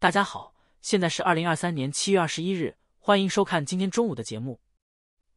大家好，现在是二零二三年七月二十一日，欢迎收看今天中午的节目。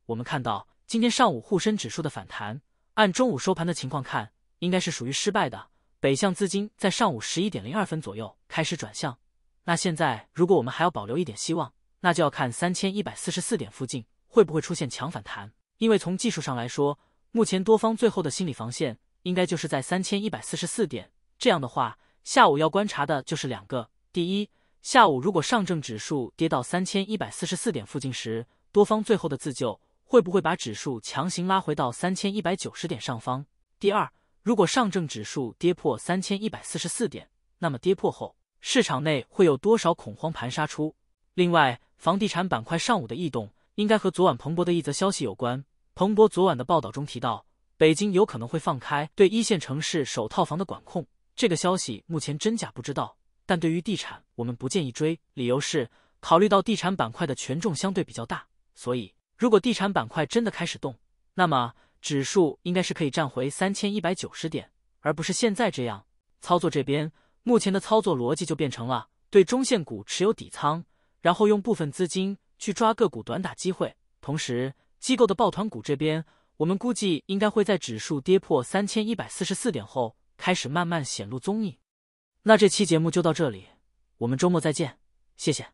我们看到今天上午沪深指数的反弹，按中午收盘的情况看，应该是属于失败的。北向资金在上午十一点零二分左右开始转向，那现在如果我们还要保留一点希望，那就要看三千一百四十四点附近会不会出现强反弹。因为从技术上来说，目前多方最后的心理防线应该就是在三千一百四十四点。这样的话，下午要观察的就是两个。第一，下午如果上证指数跌到三千一百四十四点附近时，多方最后的自救会不会把指数强行拉回到三千一百九十点上方？第二，如果上证指数跌破三千一百四十四点，那么跌破后市场内会有多少恐慌盘杀出？另外，房地产板块上午的异动应该和昨晚彭博的一则消息有关。彭博昨晚的报道中提到，北京有可能会放开对一线城市首套房的管控。这个消息目前真假不知道。但对于地产，我们不建议追，理由是考虑到地产板块的权重相对比较大，所以如果地产板块真的开始动，那么指数应该是可以站回三千一百九十点，而不是现在这样。操作这边，目前的操作逻辑就变成了对中线股持有底仓，然后用部分资金去抓个股短打机会，同时机构的抱团股这边，我们估计应该会在指数跌破三千一百四十四点后开始慢慢显露踪影。那这期节目就到这里，我们周末再见，谢谢。